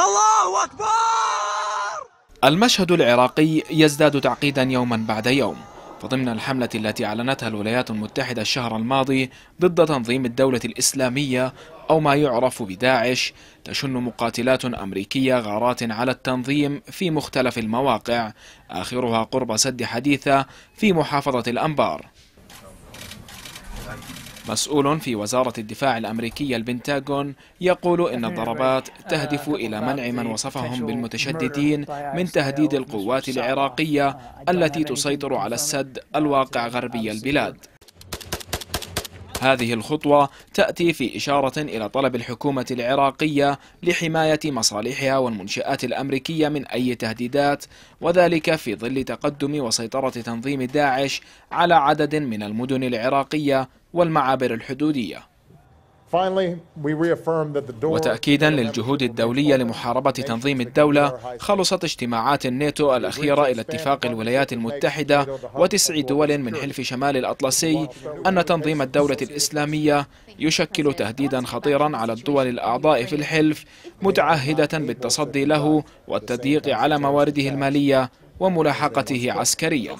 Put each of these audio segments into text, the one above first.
الله أكبر المشهد العراقي يزداد تعقيدا يوما بعد يوم فضمن الحملة التي أعلنتها الولايات المتحدة الشهر الماضي ضد تنظيم الدولة الإسلامية أو ما يعرف بداعش تشن مقاتلات أمريكية غارات على التنظيم في مختلف المواقع آخرها قرب سد حديثة في محافظة الأنبار مسؤول في وزارة الدفاع الأمريكية البنتاغون يقول إن الضربات تهدف إلى منع من وصفهم بالمتشددين من تهديد القوات العراقية التي تسيطر على السد الواقع غربي البلاد هذه الخطوة تأتي في إشارة إلى طلب الحكومة العراقية لحماية مصالحها والمنشآت الأمريكية من أي تهديدات وذلك في ظل تقدم وسيطرة تنظيم داعش على عدد من المدن العراقية والمعابر الحدودية وتأكيدا للجهود الدولية لمحاربة تنظيم الدولة خلصت اجتماعات الناتو الأخيرة إلى اتفاق الولايات المتحدة وتسع دول من حلف شمال الأطلسي أن تنظيم الدولة الإسلامية يشكل تهديدا خطيرا على الدول الأعضاء في الحلف متعهدة بالتصدي له والتضييق على موارده المالية وملاحقته عسكريا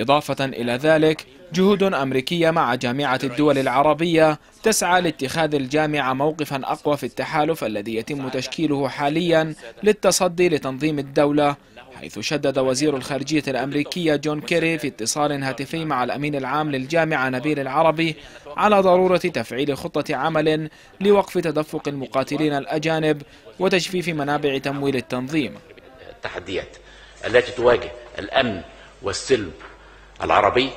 إضافة إلى ذلك جهود أمريكية مع جامعة الدول العربية تسعى لاتخاذ الجامعة موقفا أقوى في التحالف الذي يتم تشكيله حاليا للتصدي لتنظيم الدولة حيث شدد وزير الخارجية الأمريكية جون كيري في اتصال هاتفي مع الأمين العام للجامعة نبيل العربي على ضرورة تفعيل خطة عمل لوقف تدفق المقاتلين الأجانب وتجفيف منابع تمويل التنظيم التحديات التي تواجه الأمن والسلم العربي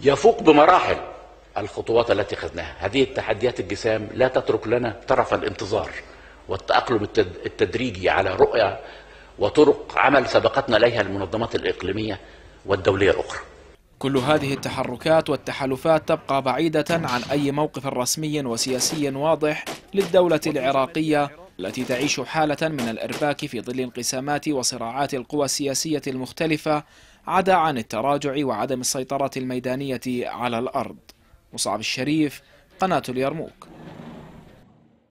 يفوق بمراحل الخطوات التي خذناها هذه التحديات الجسام لا تترك لنا طرف الانتظار والتأقلم التدريجي على رؤية وطرق عمل سبقتنا إليها المنظمات الإقليمية والدولية الأخرى كل هذه التحركات والتحالفات تبقى بعيدة عن أي موقف رسمي وسياسي واضح للدولة العراقية التي تعيش حالة من الإرباك في ظل انقسامات وصراعات القوى السياسية المختلفة عدا عن التراجع وعدم السيطرة الميدانية على الأرض مصعب الشريف قناة اليرموك